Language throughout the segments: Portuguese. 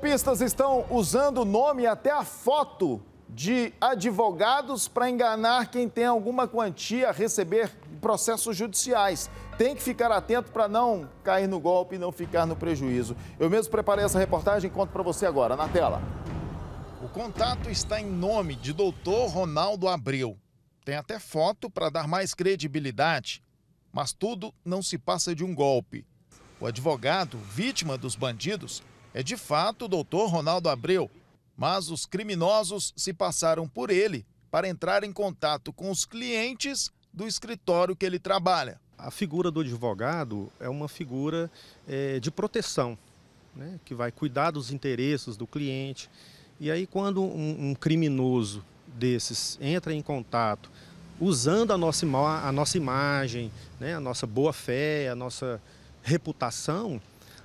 Golpistas estão usando o nome e até a foto de advogados para enganar quem tem alguma quantia a receber processos judiciais. Tem que ficar atento para não cair no golpe e não ficar no prejuízo. Eu mesmo preparei essa reportagem e conto para você agora, na tela. O contato está em nome de Doutor Ronaldo Abreu. Tem até foto para dar mais credibilidade, mas tudo não se passa de um golpe. O advogado, vítima dos bandidos, é de fato o doutor Ronaldo Abreu, mas os criminosos se passaram por ele para entrar em contato com os clientes do escritório que ele trabalha. A figura do advogado é uma figura é, de proteção, né, que vai cuidar dos interesses do cliente. E aí, quando um, um criminoso desses entra em contato usando a nossa, a nossa imagem, né, a nossa boa-fé, a nossa reputação,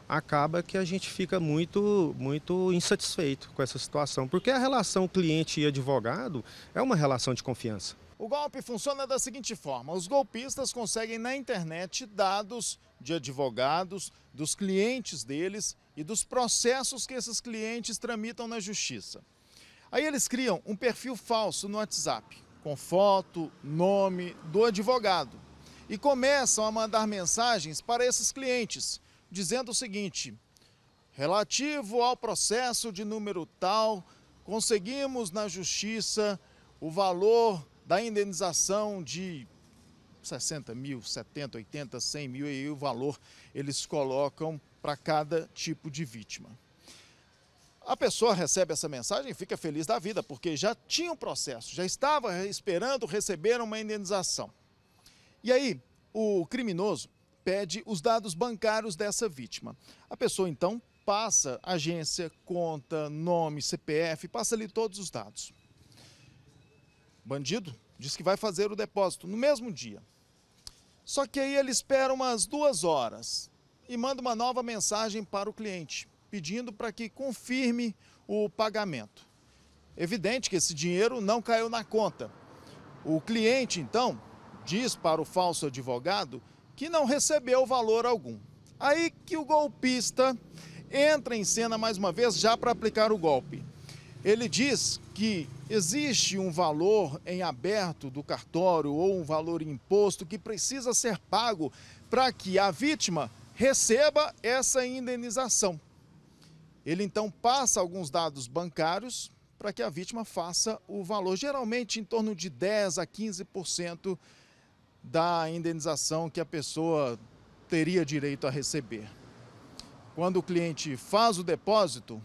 acaba que a gente fica muito, muito insatisfeito com essa situação, porque a relação cliente e advogado é uma relação de confiança. O golpe funciona da seguinte forma: os golpistas conseguem na internet dados de advogados, dos clientes deles e dos processos que esses clientes tramitam na justiça. Aí eles criam um perfil falso no WhatsApp, com foto, nome do advogado, e começam a mandar mensagens para esses clientes dizendo o seguinte: relativo ao processo de número tal, conseguimos na justiça o valor da indenização de 60 mil, 70, 80, 100 mil, e o valor eles colocam para cada tipo de vítima. A pessoa recebe essa mensagem e fica feliz da vida, porque já tinha um processo, já estava esperando receber uma indenização. E aí, o criminoso pede os dados bancários dessa vítima. A pessoa então passa agência, conta, nome, CPF, passa ali todos os dados. Bandido diz que vai fazer o depósito no mesmo dia. Só que aí ele espera umas duas horas e manda uma nova mensagem para o cliente, pedindo para que confirme o pagamento. Evidente que esse dinheiro não caiu na conta. O cliente, então, diz para o falso advogado que não recebeu valor algum. Aí que o golpista entra em cena mais uma vez já para aplicar o golpe. Ele diz que existe um valor em aberto do cartório ou um valor imposto que precisa ser pago para que a vítima receba essa indenização. Ele então passa alguns dados bancários para que a vítima faça o valor, geralmente em torno de 10 a 15% da indenização que a pessoa teria direito a receber. Quando o cliente faz o depósito,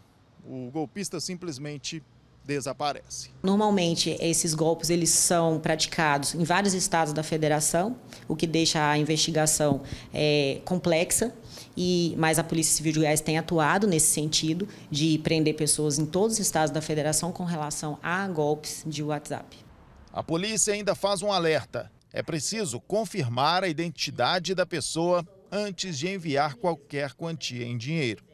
o golpista simplesmente desaparece. Normalmente esses golpes eles são praticados em vários estados da federação, o que deixa a investigação é, complexa. E mas a Polícia Civil de Goiás tem atuado nesse sentido de prender pessoas em todos os estados da federação com relação a golpes de WhatsApp. A polícia ainda faz um alerta é preciso confirmar a identidade da pessoa antes de enviar qualquer quantia em dinheiro.